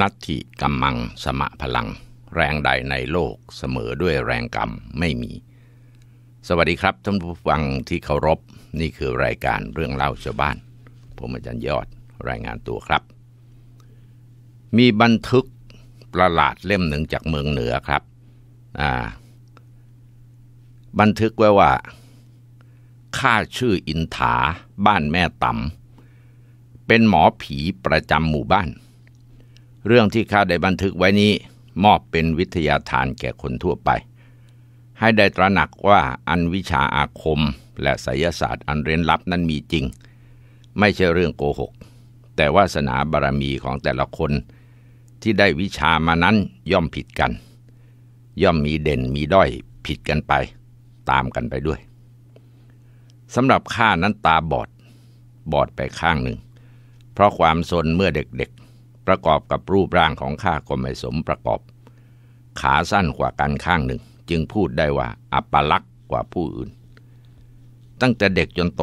นัตถิกัมมังสมะพลังแรงใดในโลกเสมอด้วยแรงกรรมไม่มี สวัสดีครับท่านผู้ฟังที่เคารพนี่คือรายการเรื่องเล่าชาวบ้าน ผมอาจารย์ยอดรายงานตัวครับ มีบันทึกประหลาดเล่มหนึ่งจากเมืองเหนือครับ บันทึกไว้ว่าข้าชื่ออินถาบ้านแม่ตำเป็นหมอผีประจำหมู่บ้านเรื่องที่ข้าได้บันทึกไว้นี้มอบเป็นวิทยาทานแก่คนทั่วไป ให้ได้ตระหนักว่าอันวิชาอาคมและไสยศาสตร์อันเร้นลับนั้นมีจริง ไม่ใช่เรื่องโกหกแต่วาสนาบารมีของแต่ละคนที่ได้วิชามานั้นย่อมผิดกัน ย่อมมีเด่นมีด้อยผิดกันไป ตามกันไปด้วยสำหรับข้านั้นตาบอด บอดไปข้างหนึ่ง เพราะความสนเมื่อเด็กๆประกอบกับรูปร่างของข้าก็ไม่สมประกอบ ขาสั้นกว่ากันข้างหนึ่ง จึงพูดได้ว่าอัปลักษ์กว่าผู้อื่น ตั้งแต่เด็กจนโต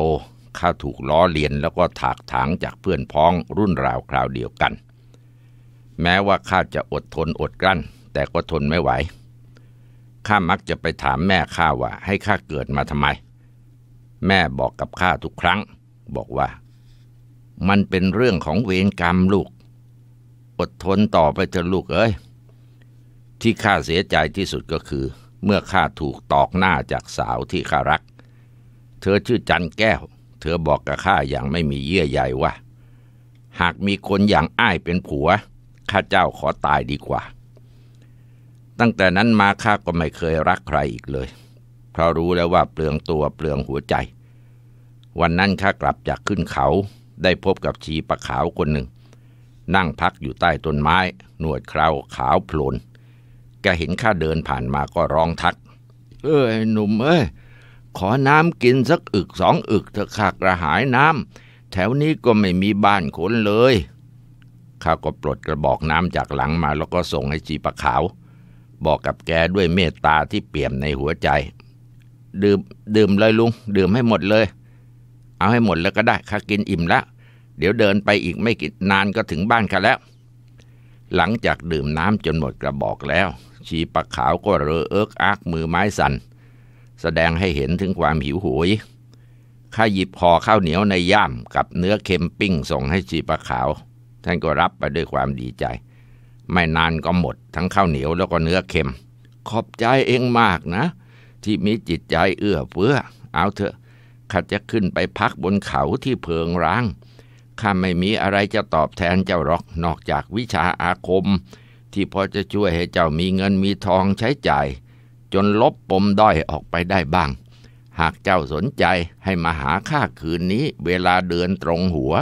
ข้าถูกล้อเลียนแล้วก็ถากถางจากเพื่อนพ้องรุ่นราวคราวเดียวกัน แม้ว่าข้าจะอดทนอดกลั้น แต่ก็ทนไม่ไหว ข้ามักจะไปถามแม่ข้าว่าให้ข้าเกิดมาทำไม แม่บอกกับข้าทุกครั้ง บอกว่ามันเป็นเรื่องของเวรกรรมลูกดทนต่อไปเถอะลูกเอ้ย ที่ข้าเสียใจที่สุดก็คือ เมื่อข้าถูกตอกหน้าจากสาวที่ข้ารัก เธอชื่อจันแก้ว เธอบอกกับข้าอย่างไม่มีเยื่อใยว่า หากมีคนอย่างอ้ายเป็นผัวข้าเจ้าขอตายดีกว่า ตั้งแต่นั้นมาข้าก็ไม่เคยรักใครอีกเลย เพราะรู้แล้วว่าเปลืองตัวเปลืองหัวใจ วันนั้นข้ากลับจากขึ้นเขาได้พบกับชีปะขาวคนหนึ่งนั่งพักอยู่ใต้ต้นไม้ หนวดเคราขาวโพลน แกเห็นข้าเดินผ่านมาก็ร้องทัก เอ้ยหนุ่มเอ้ย ขอน้ำกินสักอึกสองอึกเถอะขากระหายน้ำ แถวนี้ก็ไม่มีบ้านคนเลย ข้าก็ปลดกระบอกน้ำจากหลังมา แล้วก็ส่งให้จีปะขาว บอกกับแกด้วยเมตตาที่เปี่ยมในหัวใจ ดื่มดื่มเลยลุง ดื่มให้หมดเลย เอาให้หมดแล้วก็ได้ข้ากินอิ่มแล้วเดี๋ยวเดินไปอีกไม่กี่นานก็ถึงบ้านกันแล้ว หลังจากดื่มน้ำจนหมดกระบอกแล้วชีปะขาวก็เรอเอิกอักมือไม้สัน่นแสดงให้เห็นถึงความหิวโหย ข้าหยิบห่อข้าวเหนียวในย่ามกับเนื้อเค็มปิ้งส่งให้ชีปะขาวท่านก็รับไปด้วยความดีใจ ไม่นานก็หมดทั้งข้าวเหนียวแล้วก็เนื้อเค็ม ขอบใจเองมากนะ ที่มีจิตใจเอื้อเฟื้อ เอาเถอะข้าจะขึ้นไปพักบนเขาที่เพิงร้างข้าไม่มีอะไรจะตอบแทนเจ้าหรอกนอกจากวิชาอาคม ที่พอจะช่วยให้เจ้ามีเงินมีทองใช้จ่าย จนลบปมด้อยออกไปได้บ้าง หากเจ้าสนใจให้มาหาข้าคืนนี้เวลาเดือนตรงหัว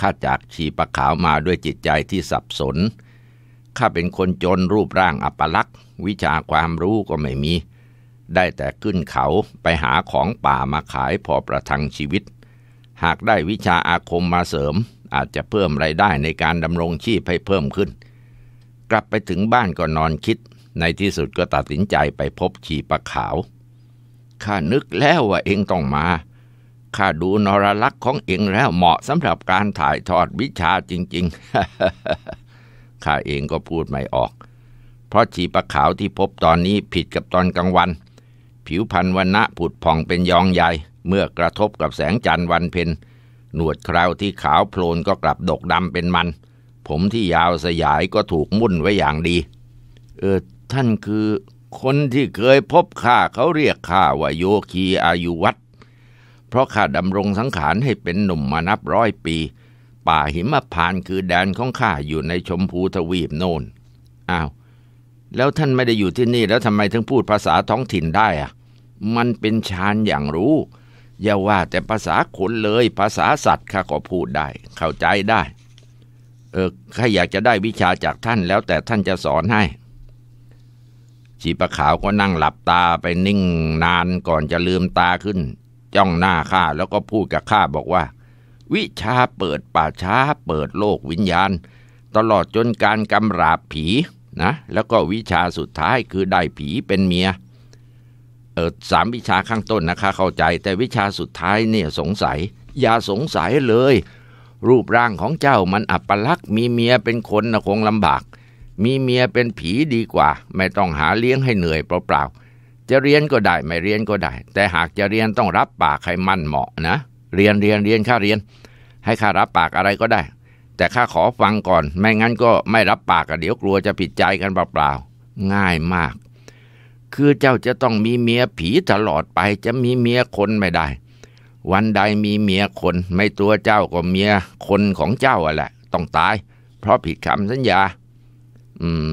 ข้าจากชีปะขาวมาด้วยจิตใจที่สับสน ข้าเป็นคนจนรูปร่างอัปลักษณ์วิชาความรู้ก็ไม่มี ได้แต่ขึ้นเขาไปหาของป่ามาขายพอประทังชีวิตหากได้วิชาอาคมมาเสริม อาจจะเพิ่มไรายได้ในการดำรงชีพให้เพิ่มขึ้น กลับไปถึงบ้านก็นอนคิด ในที่สุดก็ตัดสินใจไปพบชีปะขาวข้านึกแล้วว่าเองต้องมาข้าดูนรลักษ์ของเองแล้วเหมาะสำหรับการถ่ายทอดวิชาจริงๆข้าเองก็พูดไม่ออก เพราะชีปะขาวที่พบตอนนี้ผิดกับตอนกลางวัน ผิวพรรณวันณะผุดผ่องเป็นยองใหญ่เมื่อกระทบกับแสงจันทร์วันเพ็ญ หนวดคราวที่ขาวโพลนก็กลับดกดำเป็นมัน ผมที่ยาวสยายก็ถูกมุ่นไว้อย่างดี เออท่านคือคนที่เคยพบข้าเขาเรียกข้าว่าโยคีอายุวัตเพราะข้าดำรงสังขารให้เป็นหนุ่มมานับร้อยปี ป่าหิมพานคือแดนของข้าอยู่ในชมพูทวีปโน่นอ้าวแล้วท่านไม่ได้อยู่ที่นี่แล้วทำไมถึงพูดภาษาท้องถิ่นได้อะมันเป็นฌานอย่างรู้อย่าว่า แต่ภาษาคนเลยภาษาสัตว์ข้าก็พูดได้ เข้าใจได้ เออข้าอยากจะได้วิชาจากท่านแล้วแต่ท่านจะสอนให้ชีปะขาวก็นั่งหลับตาไปนิ่ง นานก่อนจะลืมตาขึ้น จ้องหน้าข้าแล้วก็พูดกับข้าบอกว่า วิชาเปิดป่าช้า เปิดโลกวิญญาณ ตลอดจนการกำราบผีนะ แล้วก็วิชาสุดท้ายคือได้ผีเป็นเมียเออสามวิชาข้างต้นนะคะเข้าใจแต่วิชาสุดท้ายเนี่ยสงสัย อย่าสงสัยเลย รูปร่างของเจ้ามันอัปลักษ์มีเมียเป็นคนนะคงลำบาก มีเมียเป็นผีดีกว่า ไม่ต้องหาเลี้ยงให้เหนื่อยเปล่าๆ จะเรียนก็ได้ไม่เรียนก็ได้ แต่หากจะเรียนต้องรับปากให้มั่นเหมาะนะ เรียนเรียนเรียนค่าเรียน ให้ข้ารับปากอะไรก็ได้ แต่ข้าขอฟังก่อนไม่งั้นก็ไม่รับปากเดี๋ยวกลัวจะผิดใจกันเปล่าๆง่ายมากคือเจ้าจะต้องมีเมียผีตลอดไปจะมีเมียคนไม่ได้ วันใดมีเมียคน ไม่ตัวเจ้าก็เมียคนของเจ้าอะแหละ ต้องตาย เพราะผิดคำสัญญา อืม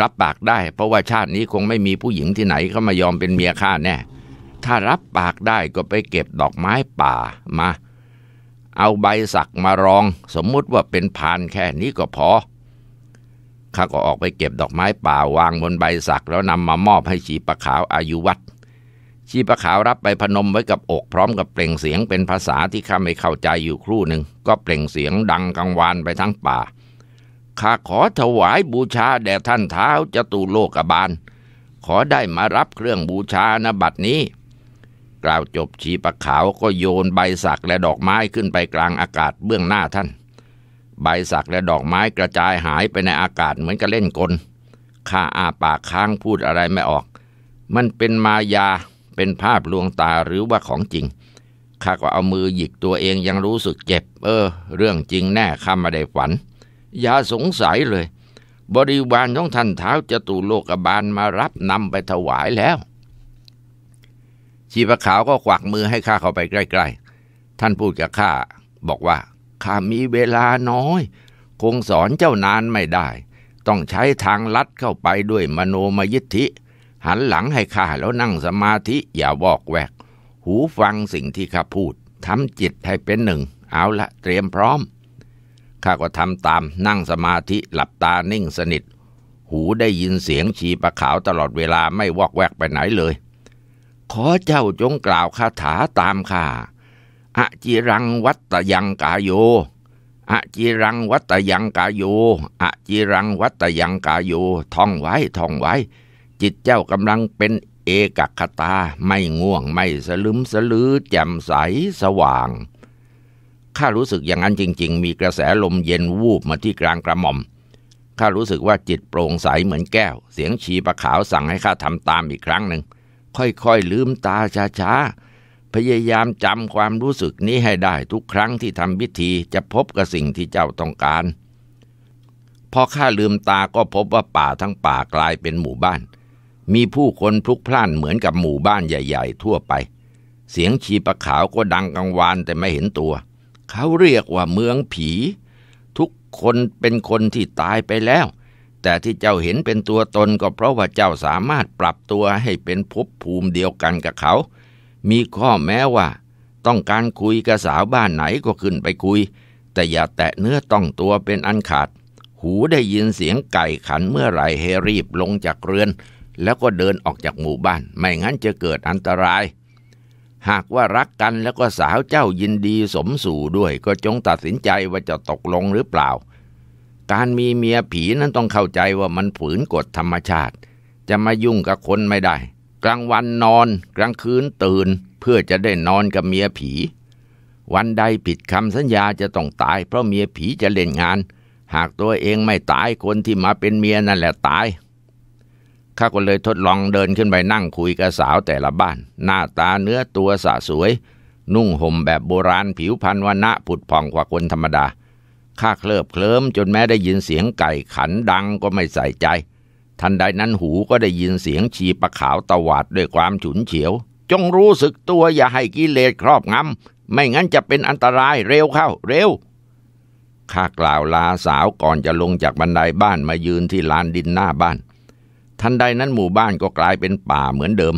รับปากได้ เพราะว่าชาตินี้คงไม่มีผู้หญิงที่ไหนเขามายอมเป็นเมียข้าแน่ถ้ารับปากได้ก็ไปเก็บดอกไม้ป่ามา เอาใบสักมารอง สมมุติว่าเป็นพานแค่นี้ก็พอข้าก็ออกไปเก็บดอกไม้ป่าวางบนใบสักแล้วนำมามอบให้ชีปะขาวอายุวัดชีปะขาวรับไปพนมไว้กับอกพร้อมกับเปล่งเสียงเป็นภาษาที่ข้าไม่เข้าใจอยู่ครู่หนึ่ง ก็เปล่งเสียงดังกังวานไปทั้งป่า ข้าขอถวายบูชาแด่ท่านเท้าจตุโลกบาล ขอได้มารับเครื่องบูชาณบัดนี้ กล่าวจบชีปะขาวก็โยนใบสักและดอกไม้ขึ้นไปกลางอากาศเบื้องหน้าท่านใบสักและดอกไม้กระจายหายไปในอากาศเหมือนกับเล่นกล ข้าอาปากค้างพูดอะไรไม่ออก มันเป็นมายาเป็นภาพลวงตาหรือว่าของจริง ข้าก็เอามือหยิกตัวเองยังรู้สึกเจ็บ เออ เรื่องจริงแน่ข้ามาได้ฝัน อย่าสงสัยเลย บริวารของท่านเท้าจตุโลกบาลมารับนำไปถวายแล้ว ชีพขาวก็กวักมือให้ข้าเข้าไปใกล้ ๆ ท่านพูดกับข้าบอกว่าข้ามีเวลาน้อยคงสอนเจ้านานไม่ได้ ต้องใช้ทางลัดเข้าไปด้วยมโนมยิทธิ หันหลังให้ข้าแล้วนั่งสมาธิอย่า วอกแวก หูฟังสิ่งที่ข้าพูด ทำจิตให้เป็นหนึ่ง เอาละเตรียมพร้อม ข้าก็ทำตามนั่งสมาธิหลับตานิ่งสนิท หูได้ยินเสียงชีปะขาวตลอดเวลาไม่วอกแวกไปไหนเลย ขอเจ้าจงกล่าวคาถาตามข้าอะจิรังวัตยังกาโยอะจิรังวัตยังกาโยอะจิรังวัตยังกาโยท่องไว้ท่องไว้ จิตเจ้ากำลังเป็นเอกคตาไม่ง่วงไม่สลืมสลือแจ่มใสสว่าง ข้ารู้สึกอย่างนั้นจริง ๆ มีกระแสลมเย็นวูบมาที่กลางกระหม่อม ข้ารู้สึกว่าจิตโปร่งใสเหมือนแก้ว เสียงชีประขาวสั่งให้ข้าทำตามอีกครั้งหนึ่ง ค่อย ๆ ลืมตาช้าๆพยายามจำความรู้สึกนี้ให้ได้ทุกครั้งที่ทำพิธี จะพบกับสิ่งที่เจ้าต้องการพอข้าลืมตาก็พบว่าป่าทั้งป่ากลายเป็นหมู่บ้าน มีผู้คนพลุกพล่านเหมือนกับหมู่บ้านใหญ่ๆทั่วไป เสียงชีปะขาว ก็ดังกังวานแต่ไม่เห็นตัว เขาเรียกว่าเมืองผี ทุกคนเป็นคนที่ตายไปแล้ว แต่ที่เจ้าเห็นเป็นตัวตนก็เพราะว่าเจ้าสามารถปรับตัวให้เป็นภพภูมิเดียวกันกับเขามีข้อแม้ว่า ต้องการคุยกับสาวบ้านไหนก็ขึ้นไปคุย แต่อย่าแตะเนื้อต้องตัวเป็นอันขาด หูได้ยินเสียงไก่ขันเมื่อไหร่ให้รีบลงจากเรือน แล้วก็เดินออกจากหมู่บ้าน ไม่งั้นจะเกิดอันตราย หากว่ารักกันแล้วก็สาวเจ้ายินดีสมสู่ด้วยก็จงตัดสินใจว่าจะตกลงหรือเปล่า การมีเมียผีนั้นต้องเข้าใจว่ามันผืนกฎธรรมชาติ จะมายุ่งกับคนไม่ได้กลางวันนอน กลางคืนตื่น เพื่อจะได้นอนกับเมียผี วันใดผิดคำสัญญาจะต้องตายเพราะเมียผีจะเล่นงาน หากตัวเองไม่ตายคนที่มาเป็นเมียนั่นแหละตาย ข้าก็เลยทดลองเดินขึ้นไปนั่งคุยกับสาวแต่ละบ้าน หน้าตาเนื้อตัวสะสวย นุ่งห่มแบบโบราณผิวพรรณวันะผุดผ่องกว่าคนธรรมดา ข้าเคลิบเคลิ้มจนแม้ได้ยินเสียงไก่ขันดังก็ไม่ใส่ใจทันใดนั้นหูก็ได้ยินเสียงชีปะขาวตวาดด้วยความฉุนเฉียว จงรู้สึกตัวอย่าให้กิเลสครอบงำไม่งั้นจะเป็นอันตรายเร็วเข้าเร็วข้ากล่าวลาสาวก่อนจะลงจากบันไดบ้านมายืนที่ลานดินหน้าบ้าน ทันใดนั้นหมู่บ้านก็กลายเป็นป่าเหมือนเดิม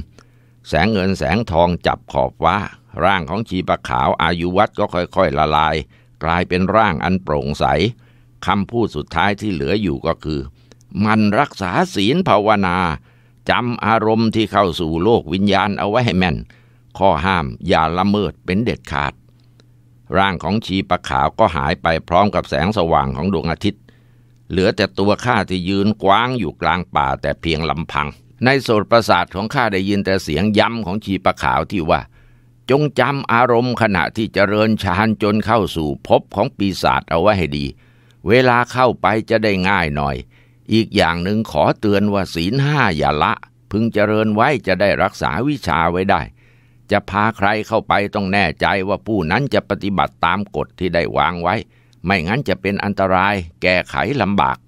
แสงเงินแสงทองจับขอบฟ้าร่างของชีปะขาวอายุวัดก็ค่อยๆ ละลาย กลายเป็นร่างอันโปร่งใสคำพูดสุดท้ายที่เหลืออยู่ก็คือมันรักษาศีลภาวนา จำอารมณ์ที่เข้าสู่โลกวิญญาณเอาไว้ให้แม่น ข้อห้ามอย่าละเมิดเป็นเด็ดขาด ร่างของชีปะขาวก็หายไปพร้อมกับแสงสว่างของดวงอาทิตย์ เหลือแต่ตัวข้าที่ยืนกว้างอยู่กลางป่าแต่เพียงลำพัง ในโสตประสาทของข้าได้ยินแต่เสียงย้ำของชีปะขาวที่ว่า จงจำอารมณ์ขณะที่เจริญฌานจนเข้าสู่ภพของปีศาจเอาไว้ให้ดี เวลาเข้าไปจะได้ง่ายหน่อยอีกอย่างหนึ่งขอเตือนว่าศีลห้าอย่าละ พึงเจริญไว้จะได้รักษาวิชาไว้ได้ จะพาใครเข้าไปต้องแน่ใจว่าผู้นั้นจะปฏิบัติตามกฎที่ได้วางไว้ ไม่งั้นจะเป็นอันตรายแก้ไขลำบาก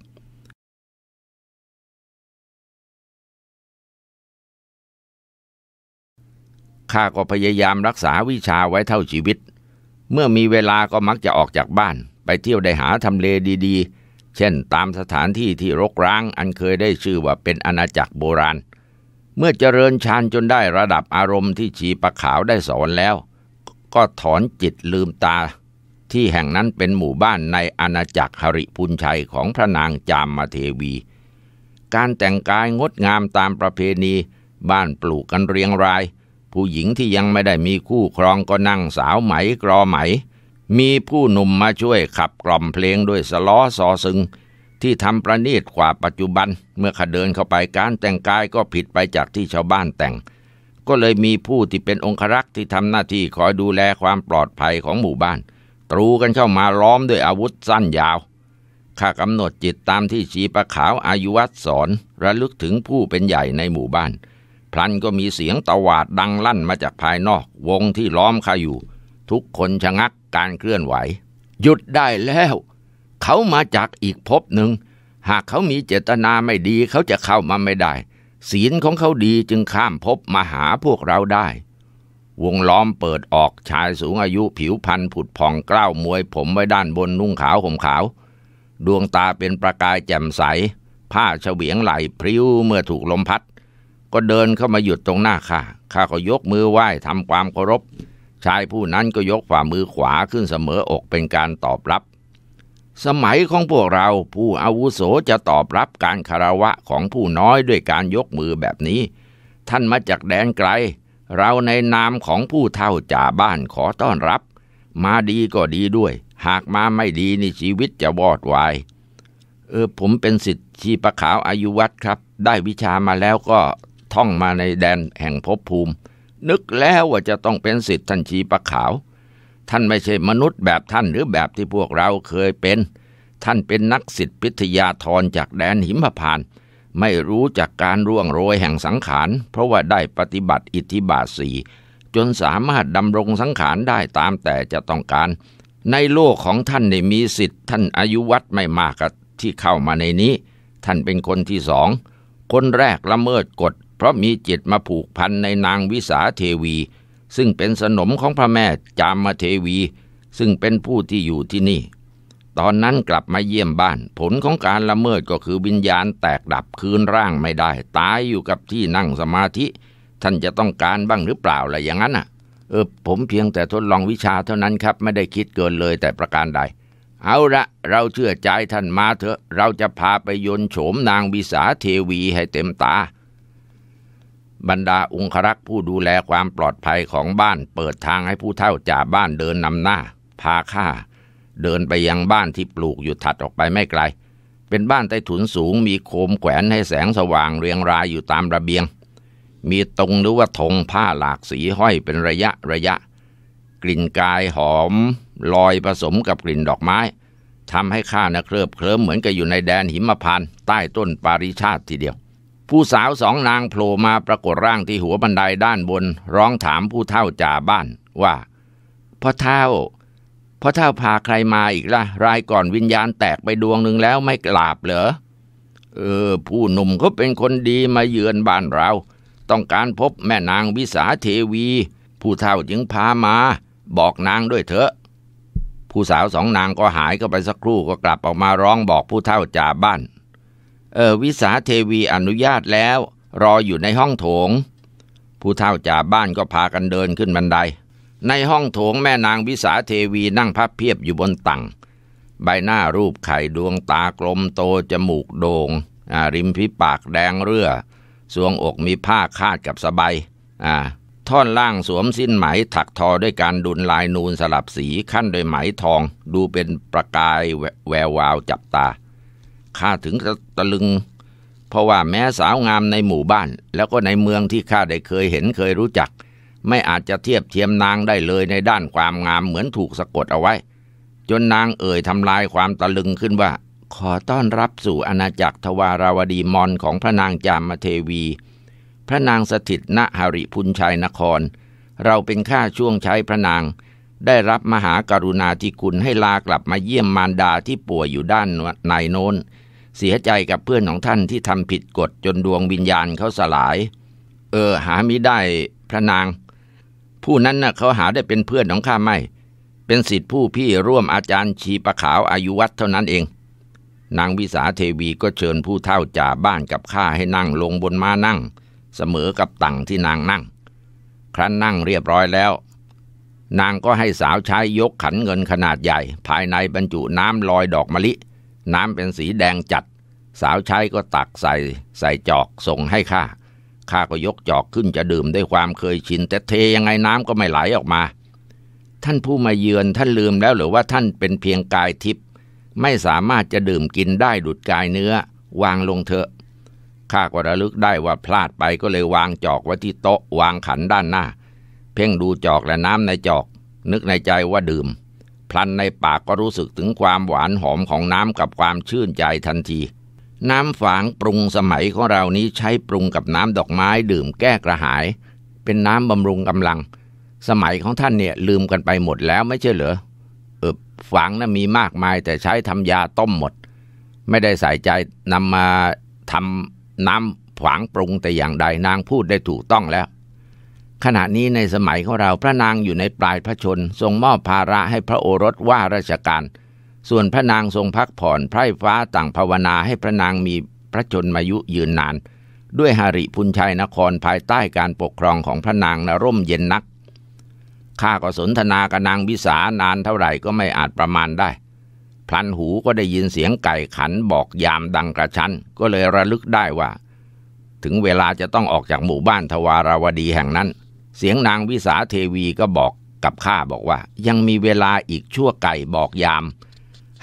ข้าก็พยายามรักษาวิชาไว้เท่าชีวิต เมื่อมีเวลาก็มักจะออกจากบ้านไปเที่ยวได้หาทำเลดีๆเช่นตามสถานที่ที่รกร้างอันเคยได้ชื่อว่าเป็นอาณาจักรโบราณ เมื่อเจริญฌานจนได้ระดับอารมณ์ที่ชีปะขาวได้สอนแล้ว ก็ถอนจิตลืมตา ที่แห่งนั้นเป็นหมู่บ้านในอาณาจักรหริพุนชัยของพระนางจามมาเทวี การแต่งกายงดงามตามประเพณี บ้านปลูกกันเรียงราย ผู้หญิงที่ยังไม่ได้มีคู่ครองก็นั่งสาวไหมกรอไหมมีผู้หนุ่มมาช่วยขับกล่อมเพลงด้วยสล้อสอซึง ที่ทำประณีตกว่าปัจจุบัน เมื่อขเดินเข้าไปการแต่งกายก็ผิดไปจากที่ชาวบ้านแต่ง ก็เลยมีผู้ที่เป็นองครักษ์ที่ทำหน้าที่คอยดูแลความปลอดภัยของหมู่บ้าน ตรูกันเข้ามาล้อมด้วยอาวุธสั้นยาว ข้ากำหนดจิตตามที่ชีประขาวอายุวัตสอนระลึกถึงผู้เป็นใหญ่ในหมู่บ้านพลันก็มีเสียงตวาดดังลั่นมาจากภายนอกวงที่ล้อมข้าอยู่ทุกคนชะงักการเคลื่อนไหว หยุดได้แล้ว เขามาจากอีกภพหนึ่ง หากเขามีเจตนาไม่ดีเขาจะเข้ามาไม่ได้ ศีลของเขาดีจึงข้ามภพมาหาพวกเราได้ วงล้อมเปิดออกชายสูงอายุผิวพันธุ์ผุดผ่องเกล้ามวยผมไว้ด้านบนนุ่งขาวห่มขาว ดวงตาเป็นประกายแจ่มใส ผ้าเฉวียงไหลพริ้วเมื่อถูกลมพัด ก็เดินเข้ามาหยุดตรงหน้าข้าข้าก็ยกมือไหว้ทำความเคารพชายผู้นั้นก็ยกฝ่ามือขวาขึ้นเสมออกเป็นการตอบรับ สมัยของพวกเราผู้อาวุโสจะตอบรับการคารวะของผู้น้อยด้วยการยกมือแบบนี้ ท่านมาจากแดนไกล เราในนามของผู้เท่าจ่าบ้านขอต้อนรับ มาดีก็ดีด้วย หากมาไม่ดีนี่ชีวิตจะวอดวาย เออผมเป็นสิทธิ์ชีประขาวอายุวัดครับ ได้วิชามาแล้วก็ท่องมาในแดนแห่งภพภูมินึกแล้วว่าจะต้องเป็นสิทธิ์ท่านชีปะขาว ท่านไม่ใช่มนุษย์แบบท่านหรือแบบที่พวกเราเคยเป็น ท่านเป็นนักสิทธิพิทยาธรจากแดนหิมพานต์ไม่รู้จากการร่วงโรยแห่งสังขาร เพราะว่าได้ปฏิบัติอิทธิบาทสีจนสามารถดำรงสังขารได้ตามแต่จะต้องการ ในโลกของท่านเนมีสิทธิ์ท่านอายุวัตไม่มากที่เข้ามาในนี้ ท่านเป็นคนที่สอง คนแรกละเมิดกฎพราะมีจิตมาผูกพันในนางวิสาเทวี ซึ่งเป็นสนมของพระแม่จามเทวี ซึ่งเป็นผู้ที่อยู่ที่นี่ ตอนนั้นกลับมาเยี่ยมบ้าน ผลของการละเมิดก็คือวิญญาณแตกดับคืนร่างไม่ได้ ตายอยู่กับที่นั่งสมาธิ ท่านจะต้องการบ้างหรือเปล่าอะไรอย่างนั้นอ่ะ เออผมเพียงแต่ทดลองวิชาเท่านั้นครับไม่ได้คิดเกินเลยแต่ประการใด เอาละเราเชื่อใจท่านมาเถอะ เราจะพาไปยนโฉมนางวิสาเทวีให้เต็มตาบรรดาองครักษ์ผู้ดูแลความปลอดภัยของบ้านเปิดทางให้ผู้เท่าจ่าบ้านเดินนำหน้า พาข้า เดินไปยังบ้านที่ปลูกอยู่ถัดออกไปไม่ไกล เป็นบ้านใต้ถุนสูงมีโคมแขวนให้แสงสว่างเรียงรายอยู่ตามระเบียง มีตรงหรือว่าธงผ้าหลากสีห้อยเป็นระยะ ระยะ กลิ่นกายหอม ลอยผสมกับกลิ่นดอกไม้ทำให้ข้านะเคลิบเคลิ้มเหมือนกับอยู่ในแดนหิมพานต์ใต้ต้นปาริชาติทีเดียวผู้สาวสองนางโผล่มาปรากฏร่างที่หัวบันไดด้านบน ร้องถามผู้เท่าจ่าบ้าน ว่าพ่อเท่าพ่อเท่าพาใครมาอีกละ่ะ รายก่อนวิญญาณแตกไปดวงหนึ่งแล้วไม่กลาบเหรอเออ ผู้หนุ่มเขาเป็นคนดีมาเยือนบ้านเรา ต้องการพบแม่นางวิสาเทวี ผู้เท่าจึงพามาบอกนางด้วยเถอะ ผู้สาวสองนางก็หายก็ไปสักครู่ก็กลับออกมาร้องบอกผู้เท่าจ่าบ้านเออวิสาเทวีอนุญาตแล้วรออยู่ในห้องโถง ผู้เฒ่าจ่าบ้านก็พากันเดินขึ้นบันได ในห้องโถงแม่นางวิสาเทวีนั่งพับเพียบอยู่บนตังใบหน้ารูปไข่ดวงตากลมโตจมูกโดง่งริมพิปากแดงเรื่อสวงอกมีผ้าคาดกับสบายท่อนล่างสวมสิ้นไหมถักทอด้วยการดุลลายนูนสลับสีขั้นโดยไหมทองดูเป็นประกายแวววาวจับตาข้าถึงตะลึง เพราะว่าแม้สาวงามในหมู่บ้าน แล้วก็ในเมืองที่ข้าได้เคยเห็นเคยรู้จัก ไม่อาจจะเทียบเทียมนางได้เลยในด้านความงามเหมือนถูกสะกดเอาไว้ จนนางเอ่ยทำลายความตะลึงขึ้นว่าขอต้อนรับสู่อาณาจักรทวาราวดีมอนของพระนางจามเทวี พระนางสถิตณหริพุนชัยนคร เราเป็นข้าช่วงใช้พระนาง ได้รับมหากรุณาธิคุณให้ลากลับมาเยี่ยมมารดาที่ป่วยอยู่ด้านในโน้นเสียใจกับเพื่อนของท่านที่ทำผิดกฎจนดวงวิญญาณเขาสลาย เออหามิได้พระนาง ผู้นั้นนะ่ะเขาหาได้เป็นเพื่อนของข้าไม่เป็นสิทธิผู้พี่ร่วมอาจารย์ชีประขาวอายุวัฒเท่านั้นเอง นางวิสาเทวีก็เชิญผู้เท่าจ่าบ้านกับข้าให้นั่งลงบนม้านั่ง เสมอกับตั่งที่นางนั่ง ครั้นนั่งเรียบร้อยแล้ว นางก็ให้สาวใช้ยกขันเงินขนาดใหญ่ ภายในบรรจุน้ำลอยดอกมะลิน้ำเป็นสีแดงจัดสาวใช้ก็ตักใส่ ใส่จอกส่งให้ข้าข้าก็ยกจอกขึ้นจะดื่มด้วยความเคยชินแต่เทยังไงน้ำก็ไม่ไหลออกมา ท่านผู้มาเยือนท่านลืมแล้วหรือว่าท่านเป็นเพียงกายทิพย์ไม่สามารถจะดื่มกินได้ดุดกายเนื้อวางลงเถอะข้าก็ระลึกได้ว่าพลาดไปก็เลยวางจอกไว้ที่โต๊ะวางขันด้านหน้า เพ่งดูจอกและน้ำในจอก นึกในใจว่าดื่มพลันในปากก็รู้สึกถึงความหวานหอมของน้ำกับความชื่นใจทันที น้ำฝางปรุงสมัยของเรานี้ใช้ปรุงกับน้ำดอกไม้ดื่มแก้กระหาย เป็นน้ำบำรุงกำลัง สมัยของท่านเนี่ยลืมกันไปหมดแล้วไม่ใช่เหรอเออฝางนะ่ะมีมากมายแต่ใช้ทำยาต้มหมด ไม่ได้ใส่ใจนำมาทำน้ำฝางปรุงแต่อย่างใดนางพูดได้ถูกต้องแล้วขณะนี้ในสมัยของเราพระนางอยู่ในปลายพระชน ทรงมอบภาระให้พระโอรสว่าราชการ ส่วนพระนางทรงพักผ่อนไพร่ฟ้าต่างภาวนาให้พระนางมีพระชนมายุยืนนาน ด้วยหาริพุนชัยนครภายใต้การปกครองของพระนางนร่มเย็นนักข้าก็สนทนากับนางวิสานานเท่าไหร่ก็ไม่อาจประมาณได้ พลันหูก็ได้ยินเสียงไก่ขันบอกยามดังกระชั้น ก็เลยระลึกได้ว่า ถึงเวลาจะต้องออกจากหมู่บ้านทวาราวดีแห่งนั้นเสียงนางวิสาเทวีก็บอกกับข้าบอกว่ายังมีเวลาอีกชั่วไก่บอกยาม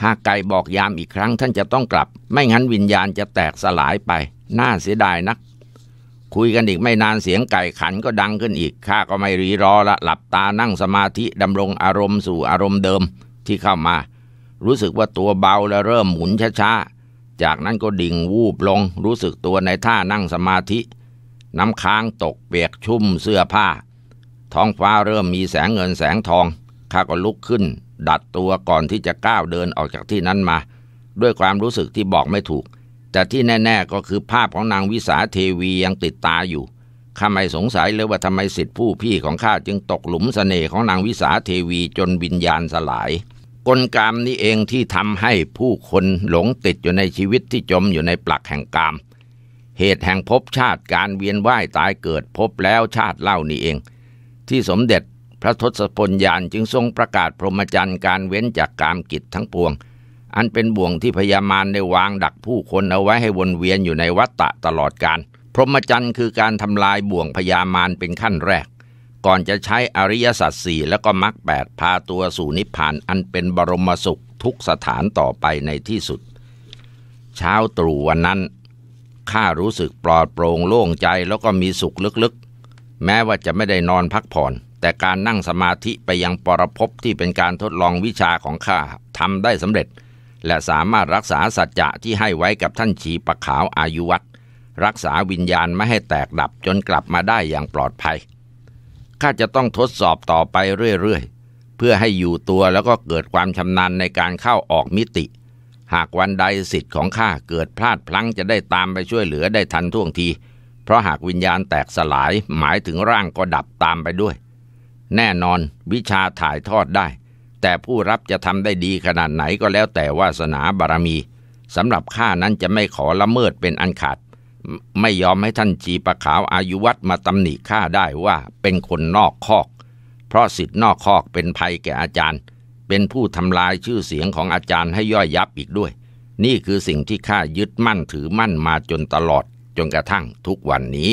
หากไก่บอกยามอีกครั้ง ท่านจะต้องกลับไม่งั้นวิญญาณจะแตกสลายไป น่าเสียดายนัก คุยกันอีกไม่นานเสียงไก่ขันก็ดังขึ้นอีกข้าก็ไม่รีรอละหลับตานั่งสมาธิดำรงอารมณ์สู่อารมณ์เดิมที่เข้ามา รู้สึกว่าตัวเบาและเริ่มหมุนช้าๆจากนั้นก็ดิ่งวูบลง รู้สึกตัวในท่านั่งสมาธิน้ำค้างตกเปียกชุ่มเสื้อผ้า ท้องฟ้าเริ่มมีแสงเงินแสงทองข้าก็ลุกขึ้น ดัดตัวก่อนที่จะก้าวเดินออกจากที่นั้นมาด้วยความรู้สึกที่บอกไม่ถูก แต่ที่แน่ๆก็คือภาพของนางวิสาเทวียังติดตาอยู่ข้าไม่สงสัยเลยว่าทำไมสิทธิผู้พี่ของข้าจึงตกหลุมสเสน่ห์ของนางวิสาเทวีจนวิญญาณสลายกลกรรมนี้เองที่ทำให้ผู้คนหลงติดอยู่ในชีวิตที่จมอยู่ในปลักแห่งกรรมเหตุแห่งพบชาติการเวียนว่ายตายเกิดพบแล้วชาติเล่านี่เอง ที่สมเด็จพระทศพลยานจึงทรงประกาศพรหมจรรย์การเว้นจากกามกิจทั้งปวง อันเป็นบ่วงที่พญามารได้วางดักผู้คนเอาไว้ให้วนเวียนอยู่ในวัฏฏะตลอดกาลพรหมจรรย์คือการทำลายบ่วงพญามารเป็นขั้นแรก ก่อนจะใช้อริยสัจสี่แล้วก็มรรคแปดพาตัวสู่นิพพาน อันเป็นบรมสุขทุกสถานต่อไปในที่สุด เช้าตรู่วันนั้นข้ารู้สึกปลอดโปร่งโล่งใจแล้วก็มีสุขลึกๆแม้ว่าจะไม่ได้นอนพักผ่อน แต่การนั่งสมาธิไปยังปรภพที่เป็นการทดลองวิชาของข้าทำได้สำเร็จ และสามารถรักษาสัจจะที่ให้ไว้กับท่านฉีปะขาวอายุวัตรรักษาวิญญาณไม่ให้แตกดับจนกลับมาได้อย่างปลอดภัยข้าจะต้องทดสอบต่อไปเรื่อยๆเพื่อให้อยู่ตัวแล้วก็เกิดความชำนาญในการเข้าออกมิติหากวันใดสิทธิ์ของข้าเกิดพลาดพลั้งจะได้ตามไปช่วยเหลือได้ทันท่วงที เพราะหากวิญญาณแตกสลายหมายถึงร่างก็ดับตามไปด้วย แน่นอนวิชาถ่ายทอดได้ แต่ผู้รับจะทำได้ดีขนาดไหนก็แล้วแต่วาสนาบารมีสำหรับข้านั้นจะไม่ขอละเมิดเป็นอันขาดไม่ยอมให้ท่านจีประขาวอายุวัตมาตำหนิข้าได้ว่าเป็นคนนอกคอก เพราะสิทธินอกคอกเป็นภัยแก่อาจารย์เป็นผู้ทำลายชื่อเสียงของอาจารย์ให้ย่อยยับอีกด้วย นี่คือสิ่งที่ข้ายึดมั่นถือมั่นมาจนตลอดจนกระทั่งทุกวันนี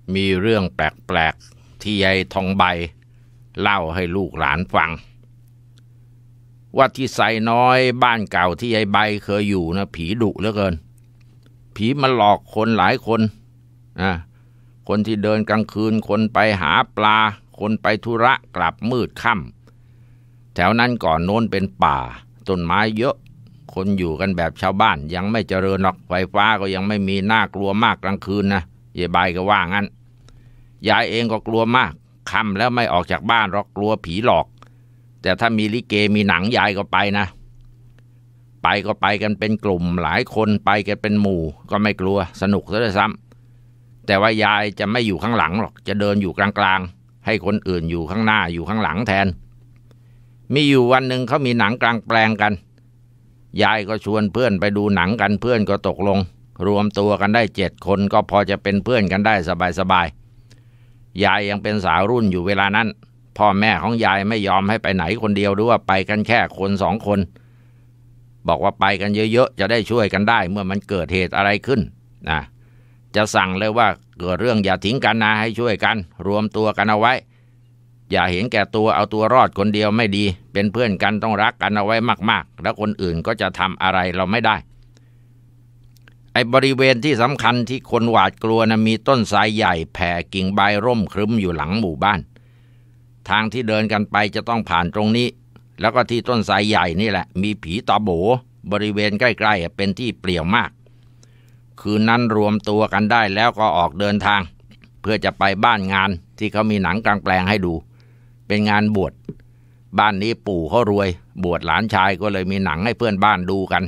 ้ มีเรื่องแปลกๆที่ยายทองใบเล่าให้ลูกหลานฟัง ว่าที่ไซน้อยบ้านเก่าที่ยายใบเคยอยู่นะผีดุเหลือเกินผีมาหลอกคนหลายคนนะ คนที่เดินกลางคืน คนไปหาปลา คนไปธุระกลับมืดค่ำแถวนั้นก่อนโน้นเป็นป่าต้นไม้เยอะ คนอยู่กันแบบชาวบ้านยังไม่เจริญหรอกไฟฟ้า ก็ยังไม่มีน่ากลัวมากกลางคืนนะยายบายก็ว่างั้นยายเองก็กลัวมากค่ำแล้วไม่ออกจากบ้านหรอกกลัวผีหลอก แต่ถ้ามีลิเกมีหนังยายก็ไปนะไปก็ไปกันเป็นกลุ่มหลายคนไปกันเป็นหมู่ก็ไม่กลัวสนุกซะด้วยซ้ำแต่ว่ายายจะไม่อยู่ข้างหลังหรอก จะเดินอยู่กลางๆ ให้คนอื่นอยู่ข้างหน้าอยู่ข้างหลังแทน มีอยู่วันหนึ่งเขามีหนังกลางแปลงกัน ยายก็ชวนเพื่อนไปดูหนังกันเพื่อนก็ตกลง รวมตัวกันได้เจ็ดคนก็พอจะเป็นเพื่อนกันได้สบายๆยายยังเป็นสาวรุ่นอยู่เวลานั้น พ่อแม่ของยายไม่ยอมให้ไปไหนคนเดียวด้วยว่าไปกันแค่คนสองคนบอกว่าไปกันเยอะๆจะได้ช่วยกันได้เมื่อมันเกิดเหตุอะไรขึ้นนะจะสั่งเลยว่าเกิดเรื่องอย่าทิ้งกันนะให้ช่วยกัน รวมตัวกันเอาไว้ อย่าเห็นแก่ตัวเอาตัวรอดคนเดียวไม่ดี เป็นเพื่อนกันต้องรักกันเอาไว้มากๆ แล้วคนอื่นก็จะทำอะไรเราไม่ได้ ไอ้บริเวณที่สำคัญที่คนหวาดกลัวนะมีต้นไายใหญ่แผ่กิ่งใบร่มครึ้มอยู่หลังหมู่บ้าน ทางที่เดินกันไปจะต้องผ่านตรงนี้แล้วก็ที่ต้นไทรใหญ่นี่แหละมีผีตาโบ บริเวณใกล้ ๆ เป็นที่เปลี่ยวมาก คืนนั้นรวมตัวกันได้แล้วก็ออกเดินทาง เพื่อจะไปบ้านงานที่เขามีหนังกลางแปลงให้ดู เป็นงานบวชบ้านนี้ปู่เขารวย บวชหลานชายก็เลยมีหนังให้เพื่อนบ้านดูกัน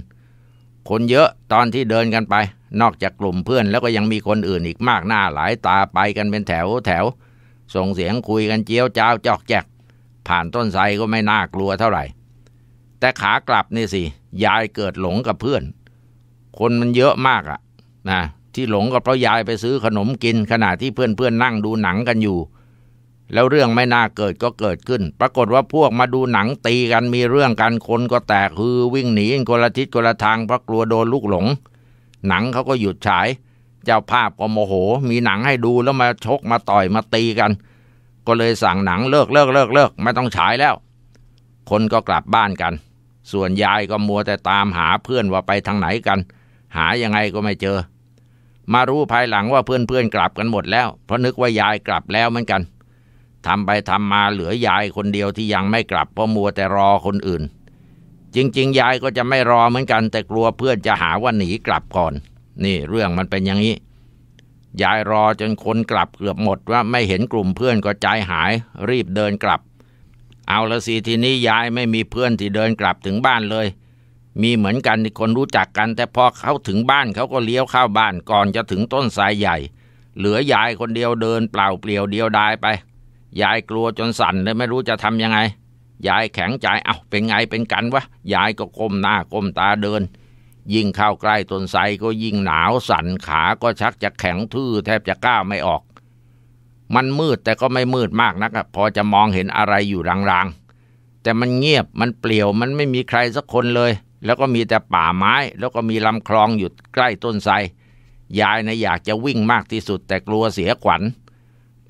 คนเยอะตอนที่เดินกันไป นอกจากกลุ่มเพื่อนแล้วก็ยังมีคนอื่นอีกมากหน้าหลาย ตาไปกันเป็นแถวแถวส่งเสียงคุยกันเจียวจ้าวจอกแจกผ่านต้นไทรก็ไม่น่ากลัวเท่าไหร่ แต่ขากลับนี่สิ ยายเกิดหลงกับเพื่อน คนมันเยอะมากอะนะที่หลงก็เพราะยายไปซื้อขนมกินขณะที่เพื่อนเพื่อนนั่งดูหนังกันอยู่ แล้วเรื่องไม่น่าเกิดก็เกิดขึ้น ปรากฏว่าพวกมาดูหนังตีกันมีเรื่องกัน คนก็แตกคือวิ่งหนีคนละทิศคนละทางเพราะกลัวโดนลูกหลง หนังเขาก็หยุดฉาย เจ้าภาพก็โมโห มีหนังให้ดูแล้วมาชกมาต่อยมาตีกันก็เลยสั่งหนังเลิกเลิกเลิกเลิกไม่ต้องฉายแล้ว คนก็กลับบ้านกัน ส่วนยายก็มัวแต่ตามหาเพื่อนว่าไปทางไหนกัน หายังไงก็ไม่เจอ มารู้ภายหลังว่าเพื่อนเพื่อนกลับกันหมดแล้ว เพราะนึกว่ายายกลับแล้วเหมือนกันทำไปทำมาเหลือยายคนเดียวที่ยังไม่กลับเพราะมัวแต่รอคนอื่น จริงๆ ยายก็จะไม่รอเหมือนกัน แต่กลัวเพื่อนจะหาว่าหนีกลับก่อน นี่เรื่องมันเป็นอย่างนี้ยายรอจนคนกลับเกือบหมดว่าไม่เห็นกลุ่มเพื่อนก็ใจหาย รีบเดินกลับ เอาละสิ ทีนี้ยายไม่มีเพื่อนที่เดินกลับถึงบ้านเลย มีเหมือนกันที่คนรู้จักกันแต่พอเขาถึงบ้านเขาก็เลี้ยวเข้าบ้านก่อนจะถึงต้นสายใหญ่ เหลือยายคนเดียวเดินเปล่าเปลี่ยวเดียวดายไปยายกลัวจนสั่นเลยไม่รู้จะทำยังไง ยายแข็งใจเอา้าเป็นไงเป็นกันวะยายก็ก้มหน้าก้มตาเดินยิ่งเข้าใกล้ต้นไทรก็ยิ่งหนาวสั่นขา ก็ชักจะแข็งทื่อแทบจะก้าวไม่ออก มันมืดแต่ก็ไม่มืดมากนักพอจะมองเห็นอะไรอยู่รางๆ แต่มันเงียบมันเปลี่ยวมันไม่มีใครสักคนเลย แล้วก็มีแต่ป่าไม้ แล้วก็มีลำคลองอยู่ใกล้ต้นไทรยายนะอยากจะวิ่งมากที่สุด แต่กลัวเสียขวัญ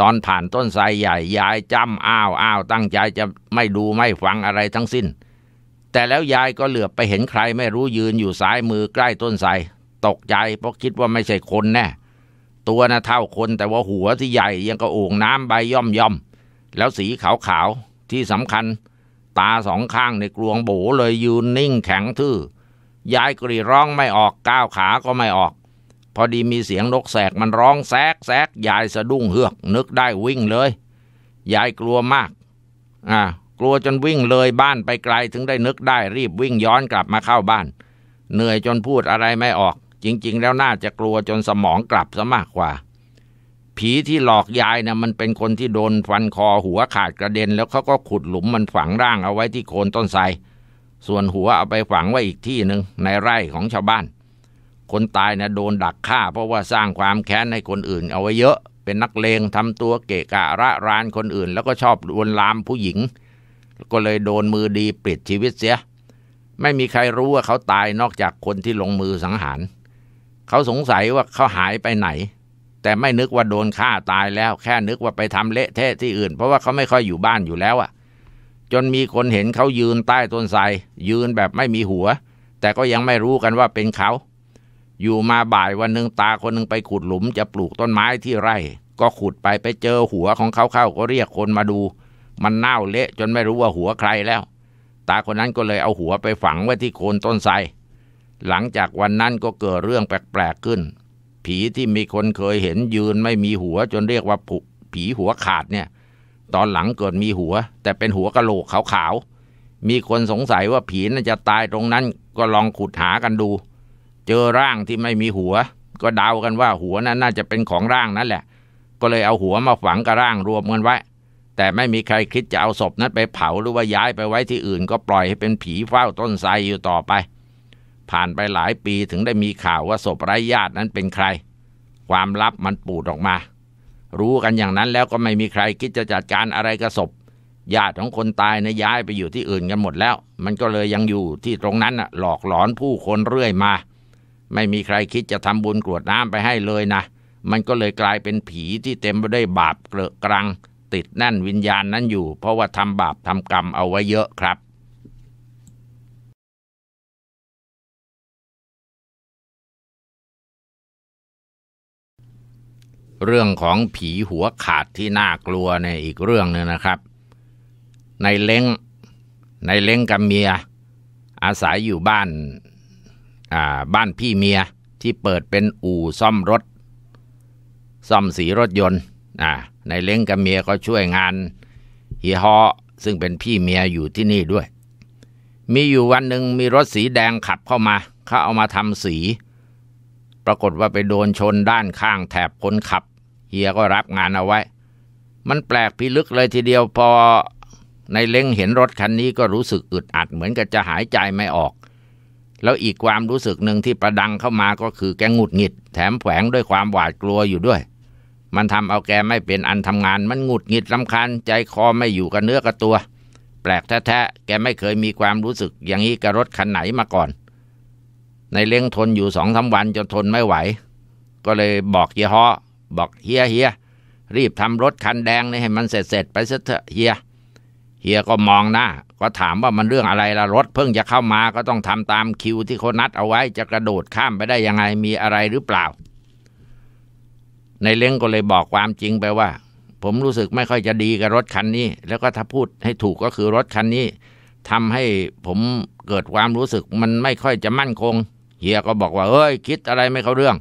ตอนผ่านต้นไทรใหญ่ ยายจำอ้าวอ้าวตั้งใจจะไม่ดูไม่ฟังอะไรทั้งสิ้นแต่แล้วยายก็เหลือบไปเห็นใครไม่รู้ยืนอยู่ซ้ายมือใกล้ต้นไทรตกใจเพราะคิดว่าไม่ใช่คนแน่ ตัวน่ะเท่าคนแต่ว่าหัวที่ใหญ่ยังกระโอ่งน้ำใบย่อมย่อม แล้วสีขาวๆที่สำคัญ ตาสองข้างในกลวงโบเลยยืนนิ่งแข็งทื่อ ยายกรีร้องไม่ออกก้าวขาก็ไม่ออก พอดีมีเสียงนกแสกมันร้องแซกแซกยายสะดุ้งเฮือกนึกได้วิ่งเลย ยายกลัวมากอ่ากลัวจนวิ่งเลยบ้านไปไกลถึงได้นึกได้รีบวิ่งย้อนกลับมาเข้าบ้าน เหนื่อยจนพูดอะไรไม่ออก จริง ๆ แล้วน่าจะกลัวจนสมองกลับซะมากกว่า ผีที่หลอกยายนะ่ะมันเป็นคนที่โดนฟันคอหัวขาดกระเด็น แล้วเขาก็ขุดหลุมมันฝังร่างเอาไว้ที่โคนต้นไทรส่วนหัวเอาไปฝังไว้อีกที่หนึ่งในไร่ของชาวบ้าน คนตายนะ่ะโดนดักฆ่า เพราะว่าสร้างความแค้นให้คนอื่นเอาไว้เยอะ เป็นนักเลงทำตัวเกะกะระรานคนอื่นแล้วก็ชอบลวนลามผู้หญิงก็เลยโดนมือดีปลิดชีวิตเสีย ไม่มีใครรู้ว่าเขาตายนอกจากคนที่ลงมือสังหาร เขาสงสัยว่าเขาหายไปไหน แต่ไม่นึกว่าโดนฆ่าตายแล้วแค่นึกว่าไปทำเละเทะที่อื่น เพราะว่าเขาไม่ค่อยอยู่บ้านอยู่แล้วอะจนมีคนเห็นเขายืนใต้ต้นไทรยืนแบบไม่มีหัว แต่ก็ยังไม่รู้กันว่าเป็นเขา อยู่มาบ่ายวันหนึ่งตาคนหนึ่งไปขุดหลุมจะปลูกต้นไม้ที่ไร่ ก็ขุดไปไปเจอหัวของเขาเข้าก็เรียกคนมาดูมันเน่าเละจนไม่รู้ว่าหัวใครแล้วตาคนนั้นก็เลยเอาหัวไปฝังไว้ที่โคนต้นไทรหลังจากวันนั้นก็เกิดเรื่องแปลกๆขึ้น ผีที่มีคนเคยเห็นยืนไม่มีหัวจนเรียกว่าผีหัวขาดเนี่ย ตอนหลังเกิดมีหัวแต่เป็นหัวกะโหลกขาวๆ มีคนสงสัยว่าผีน่าจะตายตรงนั้นก็ลองขุดหากันดู เจอร่างที่ไม่มีหัวก็เดากันว่าหัวนั้นน่าจะเป็นของร่างนั่นแหละ ก็เลยเอาหัวมาฝังกับร่าง รวมกันไว้แต่ไม่มีใครคิดจะเอาศพนั้นไปเผาหรือว่าย้ายไปไว้ที่อื่นก็ปล่อยให้เป็นผีเฝ้าต้นไทรอยู่ต่อไป ผ่านไปหลายปีถึงได้มีข่าวว่าศพไร้ญาตินั้นเป็นใคร ความลับมันปูดออกมา รู้กันอย่างนั้นแล้วก็ไม่มีใครคิดจะจัดการอะไรกับศพญาติของคนตายนะย้ายไปอยู่ที่อื่นกันหมดแล้ว มันก็เลยยังอยู่ที่ตรงนั้นน่ะหลอกหลอนผู้คนเรื่อยมา ไม่มีใครคิดจะทำบุญกรวดน้ำไปให้เลยนะ มันก็เลยกลายเป็นผีที่เต็มไปด้วยบาปเกลอะกรังติดแน่นวิญญาณนั้นอยู่เพราะว่าทำบาปทำกรรมเอาไว้เยอะครับ เรื่องของผีหัวขาดที่น่ากลัวเนี่ยอีกเรื่องนึงนะครับ ในเล้งในเล้งกับเมียอาศัยอยู่บ้านอ่าบ้านพี่เมียที่เปิดเป็นอู่ซ่อมรถ ซ่อมสีรถยนต์อ่านายเล้งกับเมียก็ช่วยงานฮีฮอซึ่งเป็นพี่เมียอยู่ที่นี่ด้วย มีอยู่วันหนึ่งมีรถสีแดงขับเข้ามาเขาเอามาทำสี ปรากฏว่าไปโดนชนด้านข้างแถบคนขับเฮียก็รับงานเอาไว้ มันแปลกพิลึกเลยทีเดียวพอในเล้งเห็นรถคันนี้ก็รู้สึกอึดอัดเหมือนกับจะหายใจไม่ออก แล้วอีกความรู้สึกหนึ่งที่ประดังเข้ามาก็คือแกงหงุดหงิด แถมแฝงด้วยความหวาดกลัวอยู่ด้วยมันทำเอาแกไม่เป็นอันทำงาน มันหงุดหงิดลำคาญใจคอไม่อยู่กับเนื้อกับตัว แปลกแท้ๆแกไม่เคยมีความรู้สึกอย่างนี้กับรถคันไหนมาก่อน ในเล้งทนอยู่สองสาวันจนทนไม่ไหว ก็เลยบอกเฮียฮอบอกเฮียเฮียรีบทำรถคันแดงนี่ให้ มันเสร็จเสร็จไปซะเถอะเฮียเฮียก็มองหน้า ก็ถามว่ามันเรื่องอะไรละรถเพิ่งจะเข้ามาก็ต้องทำตามคิวที่เขานัดเอาไว้จะกระโดดข้ามไปได้ยังไงมีอะไรหรือเปล่าในเล้งก็เลยบอกความจริงไปว่า ผมรู้สึกไม่ค่อยจะดีกับรถคันนี้ แล้วก็ถ้าพูดให้ถูกก็คือรถคันนี้ ทำให้ผมเกิดความรู้สึกมันไม่ค่อยจะมั่นคง เฮียก็บอกว่า เอ้ยคิดอะไรไม่เข้าเรื่อง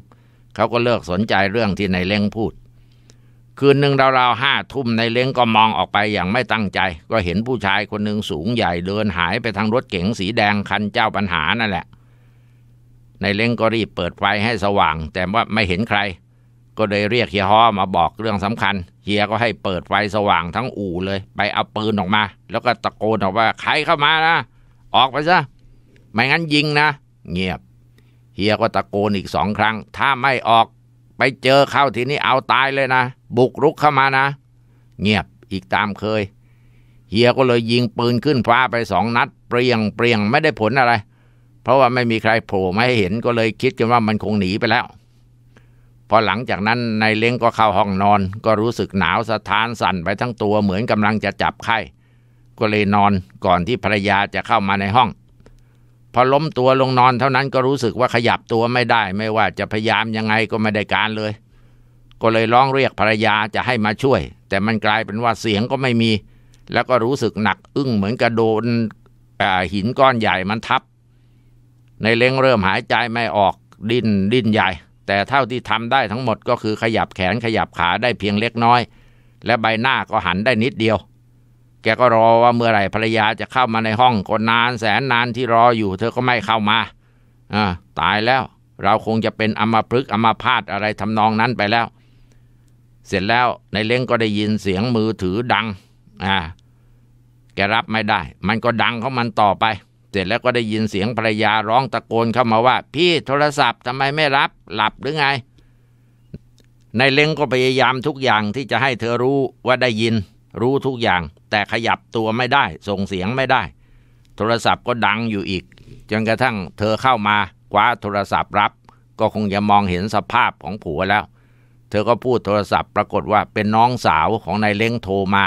เขาก็เลิกสนใจเรื่องที่ในเล้งพูด คืนหนึ่งราวๆห้าทุ่มในเล้งก็มองออกไปอย่างไม่ตั้งใจ ก็เห็นผู้ชายคนหนึ่งสูงใหญ่เดินหายไปทางรถเก๋งสีแดงคันเจ้าปัญหานั่นแหละในเล้งก็รีบเปิดไฟให้สว่าง แต่ว่าไม่เห็นใครก็เลยเรียกเฮียฮอมาบอกเรื่องสำคัญ เฮียก็ให้เปิดไฟสว่างทั้งอู่เลยไปเอาปืนออกมา แล้วก็ตะโกนออกว่า ใครเข้ามานะ ออกไปซะไม่งั้นยิงนะเงียบเฮียก็ตะโกนอีกสองครั้ง ถ้าไม่ออกไปเจอเข้าทีนี้เอาตายเลยนะบุกรุกเข้ามานะเงียบอีกตามเคยเฮียก็เลยยิงปืนขึ้นฟ้าไปสองนัด เปรียงเปรียงไม่ได้ผลอะไร เพราะว่าไม่มีใครโผล่มาให้เห็นก็เลยคิดกันว่ามันคงหนีไปแล้วพอหลังจากนั้นนายเล้งก็เข้าห้องนอนก็รู้สึกหนาวสะท้านสั่นไปทั้งตัวเหมือนกำลังจะจับไข้ ก็เลยนอนก่อนที่ภรรยาจะเข้ามาในห้อง พอล้มตัวลงนอนเท่านั้นก็รู้สึกว่าขยับตัวไม่ได้ ไม่ว่าจะพยายามยังไงก็ไม่ได้การเลย ก็เลยร้องเรียกภรรยาจะให้มาช่วย แต่มันกลายเป็นว่าเสียงก็ไม่มี แล้วก็รู้สึกหนักอึ้งเหมือนกระโดนหินก้อนใหญ่มันทับ ในเล้งเริ่มหายใจไม่ออกดิ้นดิ้นใหญ่แต่เท่าที่ทำได้ทั้งหมดก็คือขยับแขนขยับขาได้เพียงเล็กน้อย และใบหน้าก็หันได้นิดเดียว แกก็รอว่าเมื่อไหร่ภรรยาจะเข้ามาในห้องก็นานแสนนานที่รออยู่ เธอก็ไม่เข้ามาอ่าตายแล้วเราคงจะเป็นอมพฤกอมพาตอะไรทำนองนั้นไปแล้ว เสร็จแล้วในเล้งก็ได้ยินเสียงมือถือดังอ่าแกรับไม่ได้มันก็ดังของมันต่อไปเสร็จแล้วก็ได้ยินเสียงภรรยาร้องตะโกนเข้ามาว่าพี่โทรศัพท์ทำไมไม่รับหลับหรือไงนายเล้งก็พยายามทุกอย่างที่จะให้เธอรู้ว่าได้ยินรู้ทุกอย่าง แต่ขยับตัวไม่ได้ส่งเสียงไม่ได้ โทรศัพท์ก็ดังอยู่อีก จนกระทั่งเธอเข้ามาคว้าโทรศัพท์รับ ก็คงจะมองเห็นสภาพของผัวแล้ว เธอก็พูดโทรศัพท์ปรากฏว่าเป็นน้องสาวของนายเล้งโทรมา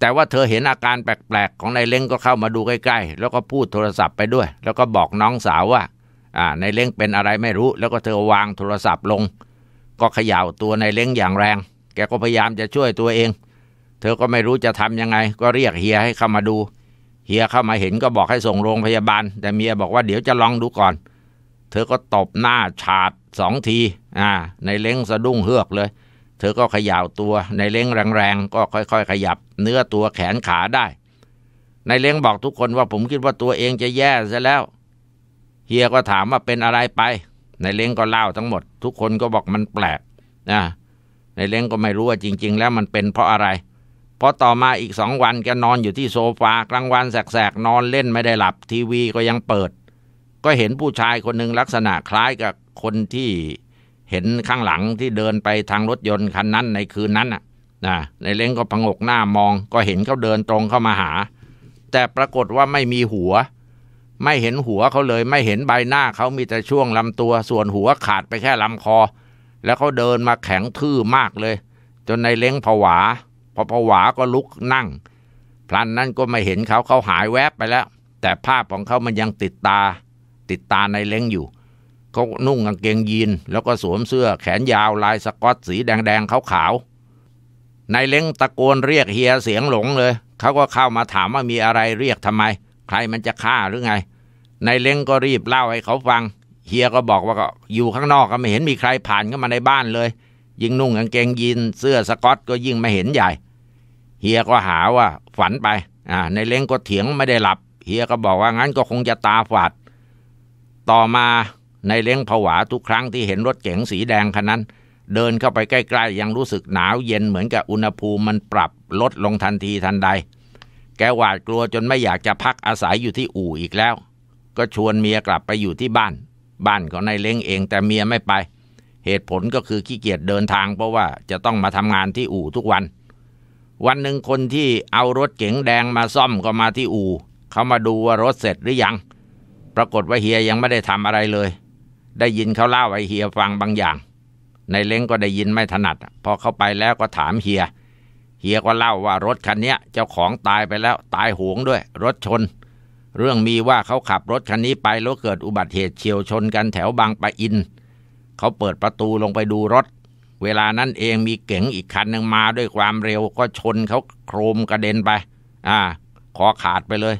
แต่ว่าเธอเห็นอาการแปลกๆของนายเล้งก็เข้ามาดูใกล้ๆแล้วก็พูดโทรศัพท์ไปด้วยแล้วก็บอกน้องสาวว่าอ่านายเล้งเป็นอะไรไม่รู้แล้วก็เธอวางโทรศัพท์ลง ก็เขย่าตัวนายเล้งอย่างแรงแกก็พยายามจะช่วยตัวเอง เธอก็ไม่รู้จะทํำยังไงก็เรียกเฮียให้เข้ามาดู เฮียเข้ามาเห็นก็บอกให้ส่งโรงพยาบาล แต่เมียบอกว่าเดี๋ยวจะลองดูก่อนเธอก็ตบหน้าฉาดสองทีอ่านายเล้งสะดุ้งเฮือกเลยเธอก็ขย่าวตัวในเล้งแรงๆ ก็ค่อยๆขยับ เนื้อตัวแขนขาได้ ในเล้งบอกทุกคนว่าผมคิดว่าตัวเองจะแย่ซะแล้วเฮียก็ถามว่าเป็นอะไรไป ในเล้งก็เล่าทั้งหมด ทุกคนก็บอกมันแปลกนะในเล้งก็ไม่รู้ว่าจริง ๆ แล้วมันเป็นเพราะอะไรพอต่อมาอีกสองวันแกนอนอยู่ที่โซฟากลางวัน แสกๆนอนเล่นไม่ได้หลับ ทีวีก็ยังเปิด ก็เห็นผู้ชายคนหนึ่งลักษณะคล้ายกับคนที่เห็นข้างหลังที่เดินไปทางรถยนต์คันนั้นในคืนนั้นน่ะนะ ในเล้งก็พงกหน้ามอง ก็เห็นเขาเดินตรงเข้ามาหา แต่ปรากฏว่าไม่มีหัว ไม่เห็นหัวเขาเลย ไม่เห็นใบหน้าเขามีแต่ช่วงลำตัว ส่วนหัวขาดไปแค่ลำคอ แล้วเขาเดินมาแข็งทื่อมากเลย จนในเล้งผวาพอผวาก็ลุกนั่งพลันนั้นก็ไม่เห็นเขาเขาหายแวบไปแล้ว แต่ภาพของเขามันยังติดตา ติดตาในเล้งอยู่เขานุ่งกางเกงยีนแล้วก็สวมเสื้อแขนยาวลายสกอตสีแดงๆขาวๆ นายเล้งตะโกนเรียกเฮียเสียงหลงเลยเขาก็เข้ามาถามว่ามีอะไรเรียกทำไม ใครมันจะฆ่าหรือไงนายเล้งก็รีบเล่าให้เขาฟัง เฮียก็บอกว่าก็อยู่ข้างนอกก็ไม่เห็นมีใครผ่านเข้ามาในบ้านเลย ยิ่งนุ่งกางเกงยีนเสื้อสกอตก็ยิ่งไม่เห็นใหญ่ เฮียก็หาว่า ฝันไป อ่าายเล้งก็เถียงไม่ได้หลับเฮียก็บอกว่างั้นก็คงจะตาฝาดต่อมาในเล้งผวาทุกครั้งที่เห็นรถเก๋งสีแดงคันนั้น เดินเข้าไปใกล้ๆยังรู้สึกหนาวเย็นเหมือนกับอุณหภูมิมันปรับลดลงทันทีทันใด แกหวาดกลัวจนไม่อยากจะพักอาศัยอยู่ที่อู่อีกแล้ว ก็ชวนเมียกลับไปอยู่ที่บ้าน บ้านของนายเล้งเองแต่เมียไม่ไป เหตุผลก็คือขี้เกียจเดินทางเพราะว่าจะต้องมาทำงานที่อู่ทุกวัน วันหนึ่งคนที่เอารถเก๋งแดงมาซ่อมก็มาที่อู่เขามาดูว่ารถเสร็จหรือยังปรากฏว่าเฮียยังไม่ได้ทำอะไรเลยได้ยินเขาเล่าไอเฮียฟังบางอย่าง ในเล้งก็ได้ยินไม่ถนัด พอเข้าไปแล้วก็ถามเฮียเฮียก็เล่าว่ารถคันนี้เจ้าของตายไปแล้วตายหวงด้วย รถชน เรื่องมีว่าเขาขับรถคันนี้ไป แล้วเกิดอุบัติเหตุเฉียวชนกันแถวบางปะอิน เขาเปิดประตูลงไปดูรถ เวลานั้นเองมีเก๋งอีกคันหนึ่งมาด้วยความเร็วก็ชนเขาโครมกระเด็นไป อ่าคอขาดไปเลย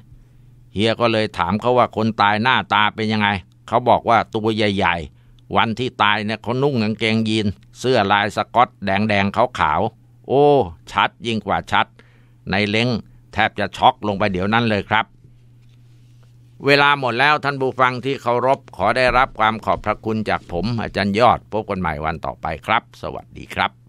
เฮียก็เลยถามเขาว่าคนตายหน้าตาเป็นยังไงเขาบอกว่าตัวใหญ่ ๆ วันที่ตายเนี่ยเขานุ่งกางเกงยีนเสื้อลายสกอตแดงๆขาวๆโอ้ ชัดยิ่งกว่าชัด ในเล้งแทบจะช็อกลงไปเดี๋ยวนั้นเลยครับ เวลาหมดแล้วท่านผู้ฟังที่เคารพขอได้รับความขอบพระคุณจากผมอาจารย์ยอดพบกันใหม่วันต่อไปครับ สวัสดีครับ